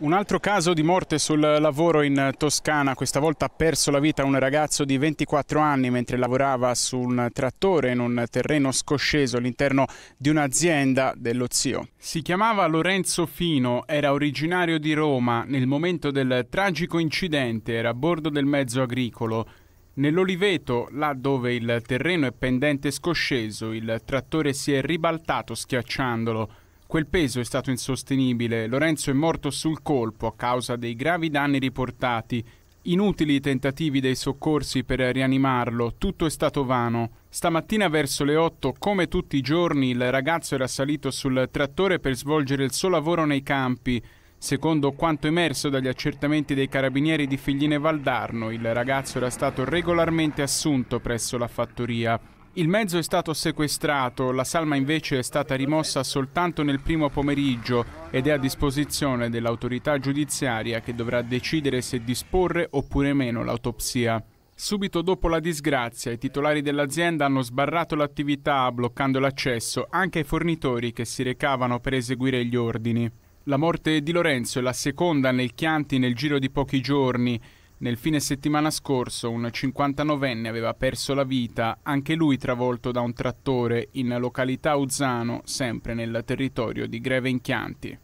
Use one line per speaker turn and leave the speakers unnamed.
Un altro caso di morte sul lavoro in Toscana, questa volta ha perso la vita un ragazzo di 24 anni mentre lavorava su un trattore in un terreno scosceso all'interno di un'azienda dello zio. Si chiamava Lorenzo Fino, era originario di Roma, nel momento del tragico incidente era a bordo del mezzo agricolo. Nell'oliveto, là dove il terreno è pendente scosceso, il trattore si è ribaltato schiacciandolo. Quel peso è stato insostenibile. Lorenzo è morto sul colpo a causa dei gravi danni riportati. Inutili i tentativi dei soccorsi per rianimarlo, tutto è stato vano. Stamattina verso le 8, come tutti i giorni, il ragazzo era salito sul trattore per svolgere il suo lavoro nei campi. Secondo quanto emerso dagli accertamenti dei carabinieri di Figline Valdarno, il ragazzo era stato regolarmente assunto presso la fattoria. Il mezzo è stato sequestrato, la salma invece è stata rimossa soltanto nel primo pomeriggio ed è a disposizione dell'autorità giudiziaria che dovrà decidere se disporre oppure meno l'autopsia. Subito dopo la disgrazia, i titolari dell'azienda hanno sbarrato l'attività bloccando l'accesso anche ai fornitori che si recavano per eseguire gli ordini. La morte di Lorenzo è la seconda nel Chianti nel giro di pochi giorni. Nel fine settimana scorso un 59enne aveva perso la vita, anche lui travolto da un trattore, in località Uzzano, sempre nel territorio di Greve Inchianti.